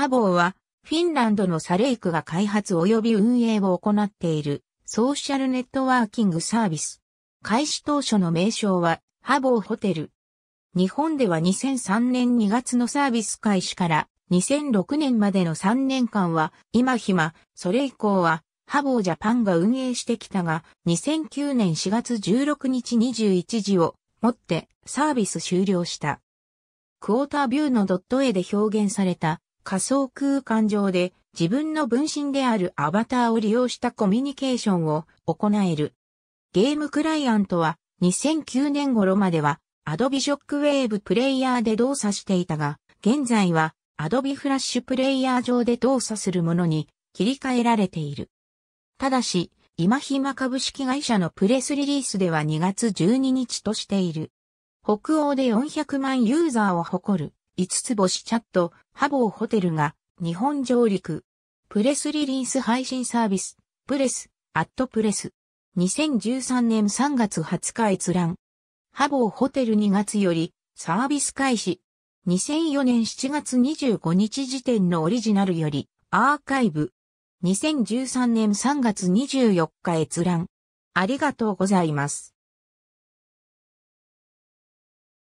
ハボーは、フィンランドのサレイクが開発及び運営を行っているソーシャルネットワーキングサービス。開始当初の名称は、ハボーホテル。日本では2003年2月のサービス開始から2006年までの3年間は、今暇、それ以降は、ハボージャパンが運営してきたが、2009年4月16日21時をもってサービス終了した。クォータービューの .a で表現された仮想空間上で自分の分身であるアバターを利用したコミュニケーションを行える。ゲームクライアントは2009年頃までは Adobe Shockwave プレイヤーで動作していたが、現在は Adobe Flash プレイヤー上で動作するものに切り替えられている。ただし、今暇株式会社のプレスリリースでは2月12日としている。北欧で400万ユーザーを誇る五つ星チャット、ハボーホテルが日本上陸。プレスリリース配信サービス、プレス、アットプレス。2013年3月20日閲覧。ハボーホテル2月よりサービス開始。2004年7月25日時点のオリジナルよりアーカイブ。2013年3月24日閲覧。ありがとうございます。